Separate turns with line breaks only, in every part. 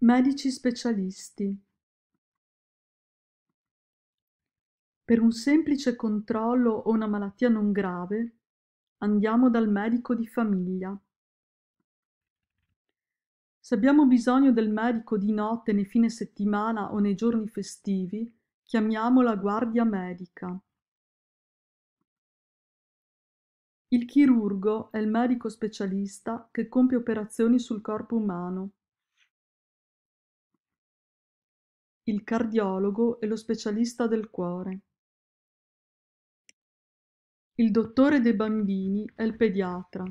Medici specialisti. Per un semplice controllo o una malattia non grave, andiamo dal medico di famiglia. Se abbiamo bisogno del medico di notte nei fine settimana o nei giorni festivi, chiamiamo la guardia medica. Il chirurgo è il medico specialista che compie operazioni sul corpo umano. il cardiologo e lo specialista del cuore. Il dottore dei bambini è il pediatra.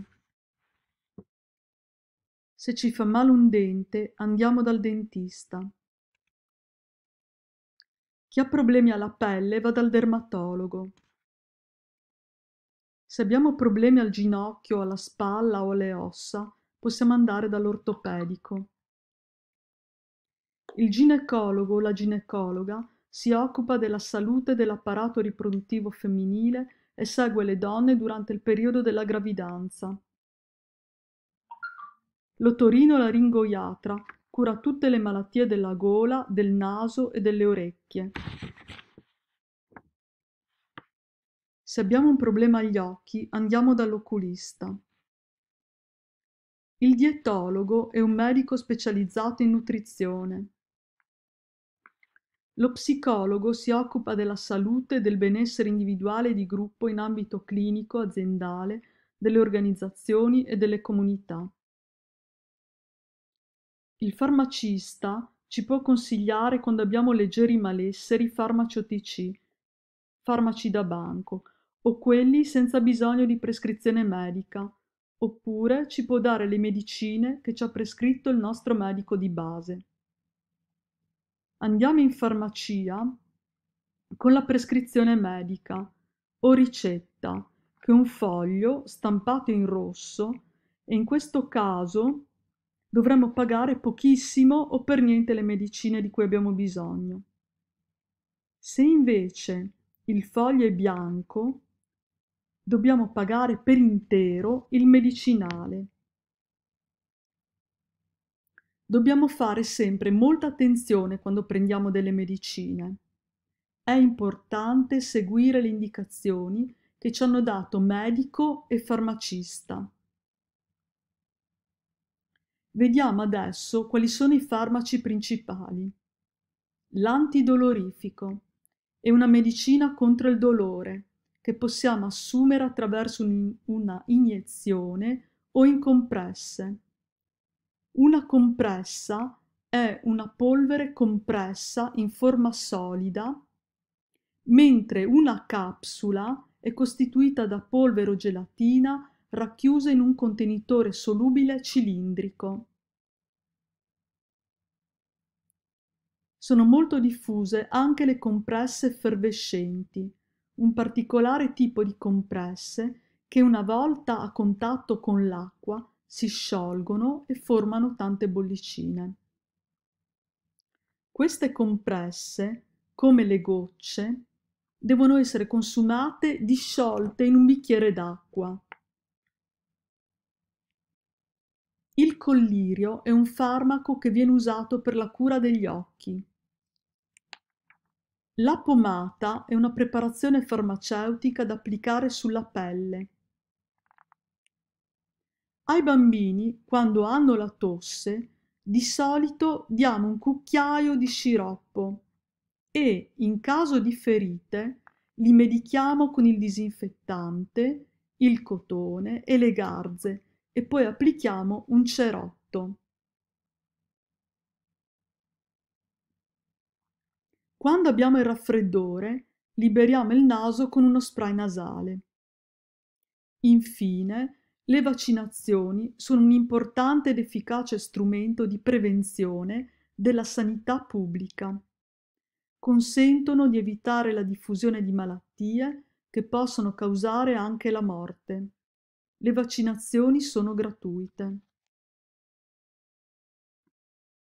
Se ci fa male un dente, andiamo dal dentista. Chi ha problemi alla pelle va dal dermatologo. Se abbiamo problemi al ginocchio, alla spalla o alle ossa, possiamo andare dall'ortopedico. Il ginecologo o la ginecologa si occupa della salute dell'apparato riproduttivo femminile e segue le donne durante il periodo della gravidanza. L'otorino L'otorinolaringoiatra cura tutte le malattie della gola, del naso e delle orecchie. Se abbiamo un problema agli occhi, andiamo dall'oculista. Il dietologo è un medico specializzato in nutrizione. Lo psicologo si occupa della salute e del benessere individuale e di gruppo in ambito clinico, aziendale, delle organizzazioni e delle comunità. Il farmacista ci può consigliare quando abbiamo leggeri malesseri farmaci OTC, farmaci da banco, o quelli senza bisogno di prescrizione medica, oppure ci può dare le medicine che ci ha prescritto il nostro medico di base andiamo in farmacia con la prescrizione medica o ricetta, che è un foglio stampato in rosso e in questo caso dovremmo pagare pochissimo o per niente le medicine di cui abbiamo bisogno. Se invece il foglio è bianco, dobbiamo pagare per intero il medicinale Dobbiamo fare sempre molta attenzione quando prendiamo delle medicine. È importante seguire le indicazioni che ci hanno dato medico e farmacista. Vediamo adesso quali sono i farmaci principali. L'antidolorifico è una medicina contro il dolore che possiamo assumere attraverso una iniezione o in compresse. Una compressa è una polvere compressa in forma solida, mentre una capsula è costituita da polvere o gelatina racchiusa in un contenitore solubile cilindrico. Sono molto diffuse anche le compresse effervescenti, un particolare tipo di compresse che una volta a contatto con l'acqua si sciolgono e formano tante bollicine. Queste compresse, come le gocce, devono essere consumate disciolte in un bicchiere d'acqua. Il collirio è un farmaco che viene usato per la cura degli occhi. La pomata è una preparazione farmaceutica da applicare sulla pelle ai bambini, quando hanno la tosse, di solito diamo un cucchiaio di sciroppo e, in caso di ferite, li medichiamo con il disinfettante, il cotone e le garze e poi applichiamo un cerotto. Quando abbiamo il raffreddore, liberiamo il naso con uno spray nasale. Infine, le vaccinazioni sono un importante ed efficace strumento di prevenzione della sanità pubblica. Consentono di evitare la diffusione di malattie che possono causare anche la morte. Le vaccinazioni sono gratuite.